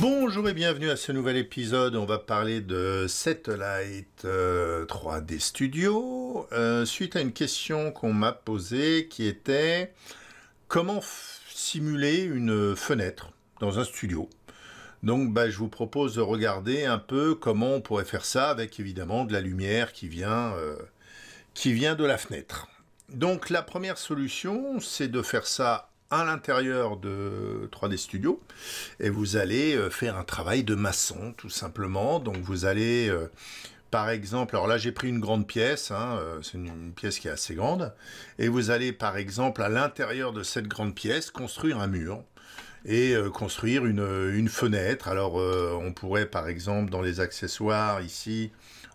Bonjour et bienvenue à ce nouvel épisode. On va parler de Satellite 3D euh, Studio euh, suite à une question qu'on m'a posée qui était comment simuler une fenêtre dans un studio. Donc bah, je vous propose de regarder un peu comment on pourrait faire ça avec évidemment de la lumière qui vient, euh, qui vient de la fenêtre. Donc la première solution, c'est de faire ça à l'intérieur de 3D Studio et vous allez euh, faire un travail de maçon tout simplement. Donc vous allez euh, par exemple, alors là j'ai pris une grande pièce, hein, euh, c'est une, pièce qui est assez grande, et vous allez par exemple à l'intérieur de cette grande pièce construire un mur et construire une, fenêtre. Alors on pourrait par exemple dans les accessoires ici,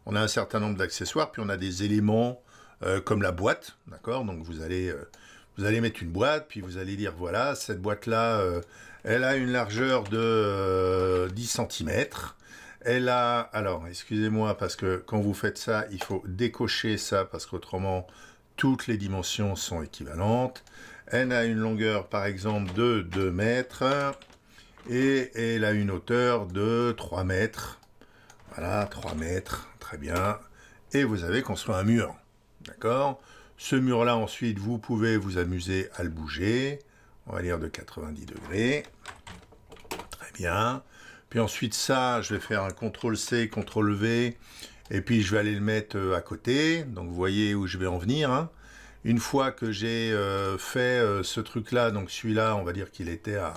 on a un certain nombre d'accessoires, puis on a des éléments comme la boîte, d'accord Donc vous allez vous allez mettre une boîte, puis vous allez dire, voilà, cette boîte-là, euh, elle a une largeur de 10 euh, cm. Elle a, alors, excusez-moi, parce que quand vous faites ça, il faut décocher ça, parce qu'autrement, toutes les dimensions sont équivalentes. Elle a une longueur, par exemple, de 2 mètres, et elle a une hauteur de 3 mètres. Voilà, 3 mètres, très bien. Et vous avez construit un mur, d'accord ce mur-là, ensuite, vous pouvez vous amuser à le bouger. On va dire de 90 degrés. Très bien. Puis ensuite, ça, je vais faire un CTRL-C, CTRL-V. Et puis, je vais aller le mettre euh, à côté. Donc, vous voyez où je vais en venir. Hein. Une fois que j'ai euh, fait euh, ce truc-là, donc celui-là, on va dire qu'il était à,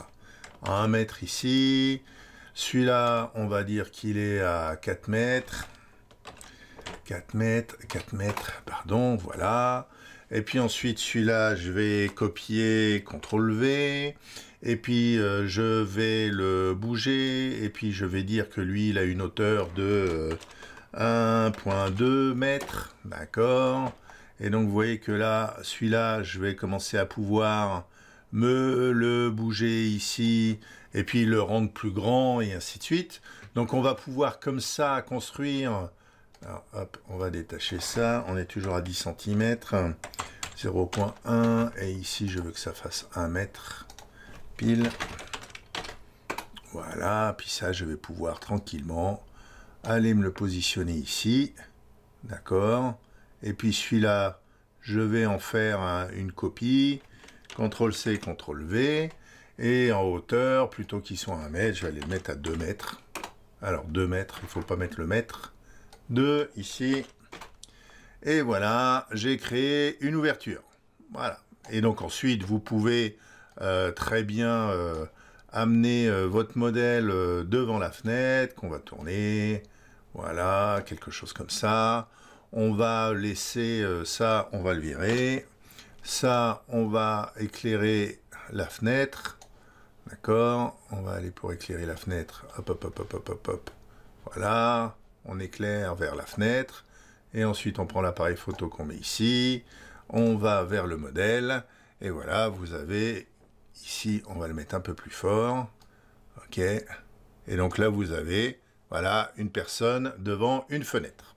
à 1 mètre ici. Celui-là, on va dire qu'il est à 4 mètres. 4 mètres, 4 mètres, pardon, voilà. Et puis ensuite, celui-là, je vais copier, CTRL V. Et puis, euh, je vais le bouger. Et puis, je vais dire que lui, il a une hauteur de 1.2 euh, mètres. D'accord. Et donc, vous voyez que là, celui-là, je vais commencer à pouvoir me le bouger ici. Et puis, le rendre plus grand et ainsi de suite. Donc, on va pouvoir comme ça construire alors, hop, on va détacher ça. On est toujours à 10 cm. 0.1. Et ici, je veux que ça fasse 1 mètre pile. Voilà. Puis ça, je vais pouvoir tranquillement aller me le positionner ici. D'accord. Et puis celui-là, je vais en faire une copie. CTRL-C, CTRL-V. Et en hauteur, plutôt qu'ils soient à 1 mètre, je vais les mettre à 2 mètres. Alors 2 mètres, il ne faut pas mettre le mètre. Deux, ici. Et voilà, j'ai créé une ouverture. Voilà. Et donc ensuite, vous pouvez euh, très bien euh, amener euh, votre modèle devant la fenêtre qu'on va tourner. Voilà, quelque chose comme ça. On va laisser ça, on va le virer. Ça, on va éclairer la fenêtre. D'accord On va aller pour éclairer la fenêtre. Hop, hop, hop, hop, hop, hop, hop. Voilà on éclaire vers la fenêtre, et ensuite on prend l'appareil photo qu'on met ici, on va vers le modèle, et voilà, vous avez, ici on va le mettre un peu plus fort, ok, et donc là vous avez, voilà, une personne devant une fenêtre.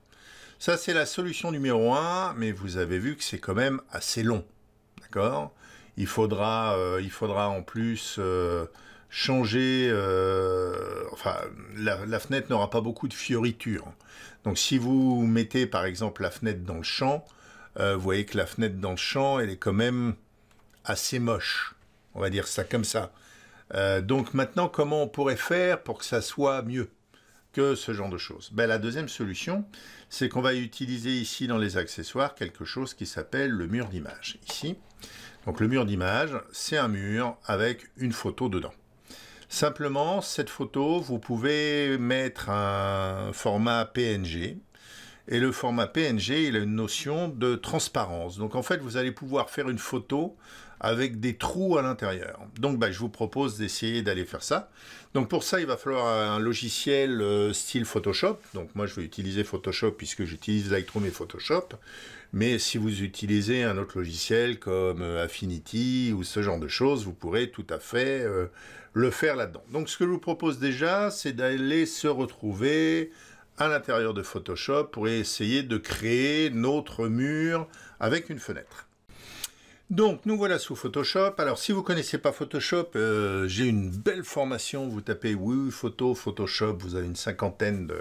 Ça c'est la solution numéro 1, mais vous avez vu que c'est quand même assez long, d'accord il faudra, euh, il faudra en plus... Euh, changer, euh, enfin, la, fenêtre n'aura pas beaucoup de fioritures. Donc si vous mettez par exemple la fenêtre dans le champ, euh, vous voyez que la fenêtre dans le champ, elle est quand même assez moche. On va dire ça comme ça. Euh, donc maintenant, comment on pourrait faire pour que ça soit mieux que ce genre de choses ben, La deuxième solution, c'est qu'on va utiliser ici dans les accessoires quelque chose qui s'appelle le mur d'image. Ici, donc le mur d'image, c'est un mur avec une photo dedans. Simplement, cette photo, vous pouvez mettre un format PNG. Et le format PNG, il a une notion de transparence. Donc en fait, vous allez pouvoir faire une photo avec des trous à l'intérieur. Donc bah, je vous propose d'essayer d'aller faire ça. Donc pour ça, il va falloir un logiciel euh, style Photoshop. Donc moi, je vais utiliser Photoshop puisque j'utilise Lightroom et Photoshop. Mais si vous utilisez un autre logiciel comme euh, Affinity ou ce genre de choses, vous pourrez tout à fait euh, le faire là-dedans. Donc ce que je vous propose déjà, c'est d'aller se retrouver à l'intérieur de Photoshop pour essayer de créer notre mur avec une fenêtre. Donc nous voilà sous Photoshop. Alors si vous ne connaissez pas Photoshop, euh, j'ai une belle formation. Vous tapez oui photo Photoshop, vous avez une cinquantaine de,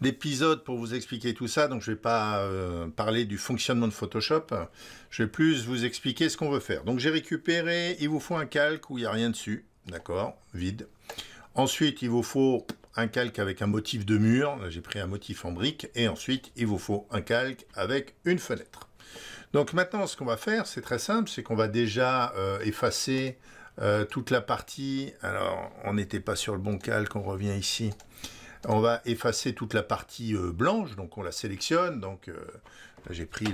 d'épisode pour vous expliquer tout ça, donc je ne vais pas euh, parler du fonctionnement de Photoshop, je vais plus vous expliquer ce qu'on veut faire. Donc j'ai récupéré, il vous faut un calque où il n'y a rien dessus, d'accord, vide. Ensuite, il vous faut un calque avec un motif de mur, j'ai pris un motif en brique, et ensuite, il vous faut un calque avec une fenêtre. Donc maintenant, ce qu'on va faire, c'est très simple, c'est qu'on va déjà euh, effacer euh, toute la partie, alors on n'était pas sur le bon calque, on revient ici, on va effacer toute la partie euh, blanche, donc on la sélectionne. Donc euh, là j'ai pris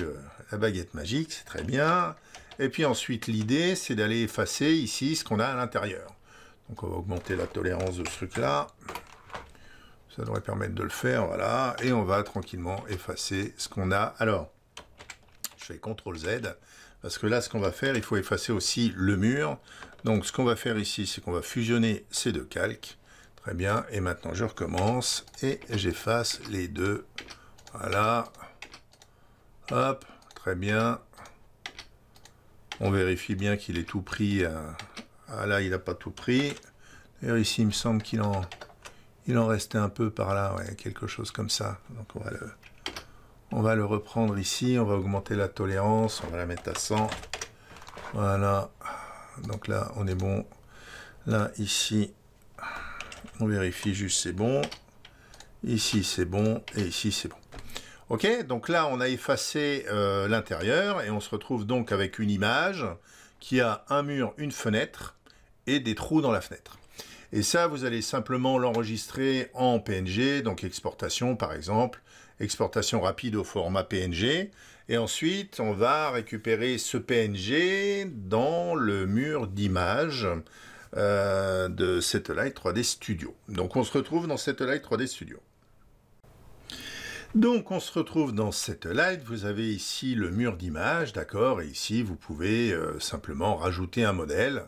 la baguette magique, c'est très bien. Et puis ensuite l'idée c'est d'aller effacer ici ce qu'on a à l'intérieur. Donc on va augmenter la tolérance de ce truc là. Ça devrait permettre de le faire, voilà. Et on va tranquillement effacer ce qu'on a. Alors, je fais CTRL Z, parce que là ce qu'on va faire, il faut effacer aussi le mur. Donc ce qu'on va faire ici, c'est qu'on va fusionner ces deux calques Très bien, et maintenant je recommence et j'efface les deux. Voilà. Hop, très bien. On vérifie bien qu'il est tout pris. Euh, ah là, il n'a pas tout pris. D'ailleurs, ici, il me semble qu'il en, il en restait un peu par là, quelque chose comme ça. Donc on va, le, on va le reprendre ici, on va augmenter la tolérance, on va la mettre à 100. Voilà. Donc là, on est bon. Là, ici, on vérifie juste c'est bon. Ici c'est bon et ici c'est bon. Ok, donc là on a effacé euh, l'intérieur et on se retrouve donc avec une image qui a un mur, une fenêtre et des trous dans la fenêtre. Et ça, vous allez simplement l'enregistrer en PNG, donc exportation par exemple, exportation rapide au format PNG. Et ensuite, on va récupérer ce PNG dans le mur d'image euh, de Satellite 3D Studio. Donc on se retrouve dans Satellite 3D Studio. Donc on se retrouve dans Satellite, vous avez ici le mur d'image, d'accord, et ici vous pouvez euh, simplement rajouter un modèle.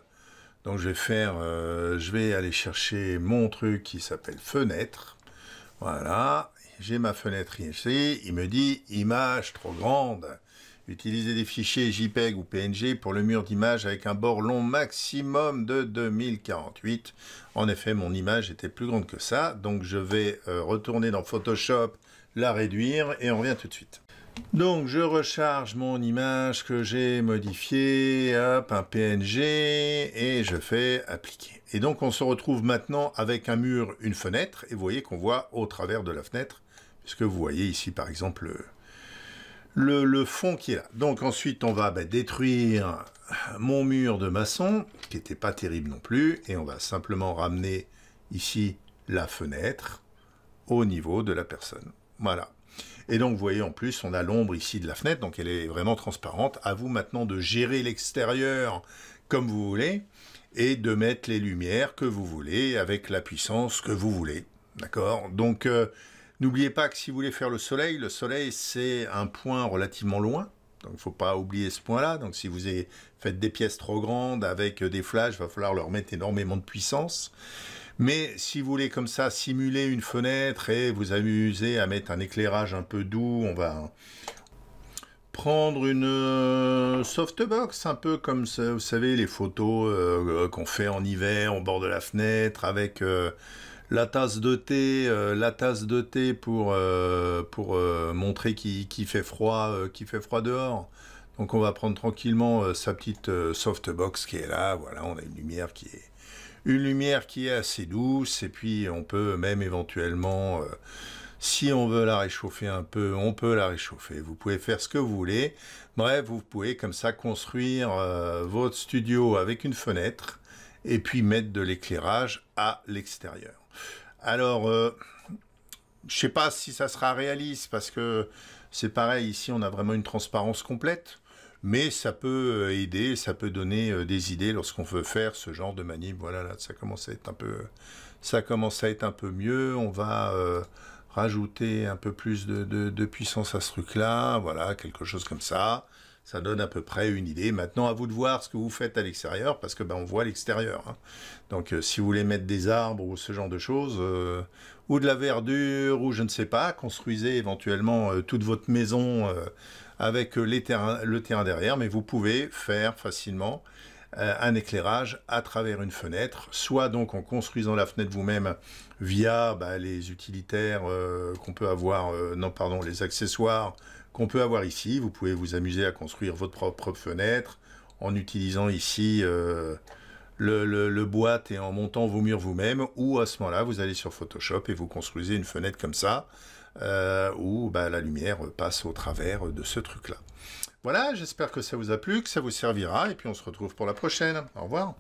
Donc je vais faire, euh, je vais aller chercher mon truc qui s'appelle fenêtre. Voilà, j'ai ma fenêtre ici, il me dit image trop grande. Utiliser des fichiers JPEG ou PNG pour le mur d'image avec un bord long maximum de 2048. En effet, mon image était plus grande que ça, donc je vais euh, retourner dans Photoshop, la réduire et on revient tout de suite. Donc je recharge mon image que j'ai modifiée, hop, un PNG, et je fais appliquer. Et donc on se retrouve maintenant avec un mur, une fenêtre, et vous voyez qu'on voit au travers de la fenêtre, puisque vous voyez ici par exemple le, fond qui est là. Donc ensuite, on va ben, détruire mon mur de maçon, qui n'était pas terrible non plus, et on va simplement ramener ici la fenêtre au niveau de la personne. Voilà. Et donc, vous voyez, en plus, on a l'ombre ici de la fenêtre, donc elle est vraiment transparente. À vous maintenant de gérer l'extérieur comme vous voulez et de mettre les lumières que vous voulez avec la puissance que vous voulez. D'accord Donc, euh, N'oubliez pas que si vous voulez faire le soleil, le soleil c'est un point relativement loin. Donc il ne faut pas oublier ce point-là. Donc si vous faites des pièces trop grandes avec des flashs, il va falloir leur mettre énormément de puissance. Mais si vous voulez comme ça simuler une fenêtre et vous amuser à mettre un éclairage un peu doux, on va prendre une euh, softbox, un peu comme vous savez les photos euh, euh, qu'on fait en hiver au bord de la fenêtre avec la tasse de thé, euh, la tasse de thé pour, euh, pour euh, montrer qui fait froid, qui fait froid dehors. Donc on va prendre tranquillement sa petite softbox qui est là. Voilà, on a une lumière qui est une lumière qui est assez douce et puis on peut même éventuellement si on veut la réchauffer un peu, on peut la réchauffer. Vous pouvez faire ce que vous voulez. Bref, vous pouvez comme ça construire votre studio avec une fenêtre et puis mettre de l'éclairage à l'extérieur. Alors, je euh, je sais pas si ça sera réaliste parce que c'est pareil, ici on a vraiment une transparence complète, mais ça peut euh, aider, ça peut donner euh, des idées lorsqu'on veut faire ce genre de manip. Voilà, là, ça commence à être un peu, ça commence à être un peu mieux. On va rajouter un peu plus de, puissance à ce truc-là, voilà, quelque chose comme ça ça donne à peu près une idée. Maintenant, à vous de voir ce que vous faites à l'extérieur, parce que ben, on voit l'extérieur. Hein. Donc, euh, si vous voulez mettre des arbres ou ce genre de choses, euh, ou de la verdure, ou je ne sais pas, construisez éventuellement euh, toute votre maison avec le terrain derrière, mais vous pouvez faire facilement un éclairage à travers une fenêtre, soit donc en construisant la fenêtre vous-même via bah, les utilitaires qu'on peut avoir, non pardon, les accessoires qu'on peut avoir ici. Vous pouvez vous amuser à construire votre propre fenêtre en utilisant ici euh, le, boîte et en montant vos murs vous-même. Ou à ce moment-là, vous allez sur Photoshop et vous construisez une fenêtre comme ça euh, où bah, la lumière passe au travers de ce truc-là. Voilà, j'espère que ça vous a plu, que ça vous servira et puis on se retrouve pour la prochaine. Au revoir.